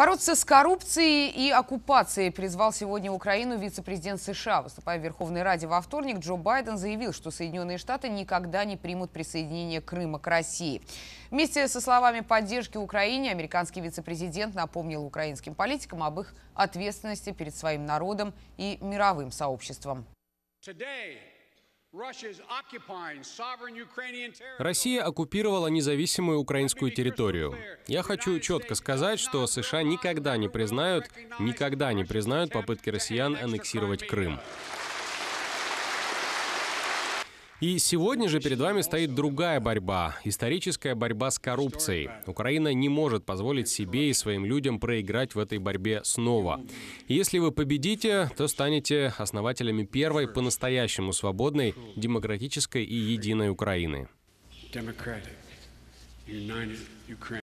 Бороться с коррупцией и оккупацией призвал сегодня Украину вице-президент США. Выступая в Верховной Раде во вторник, Джо Байден заявил, что Соединенные Штаты никогда не примут присоединение Крыма к России. Вместе со словами поддержки Украине американский вице-президент напомнил украинским политикам об их ответственности перед своим народом и мировым сообществом. Россия оккупировала независимую украинскую территорию. Я хочу четко сказать, что США никогда не признают, никогда не признают попытки россиян аннексировать Крым. И сегодня же перед вами стоит другая борьба, историческая борьба с коррупцией. Украина не может позволить себе и своим людям проиграть в этой борьбе снова. И если вы победите, то станете основателями первой по-настоящему свободной, демократической и единой Украины.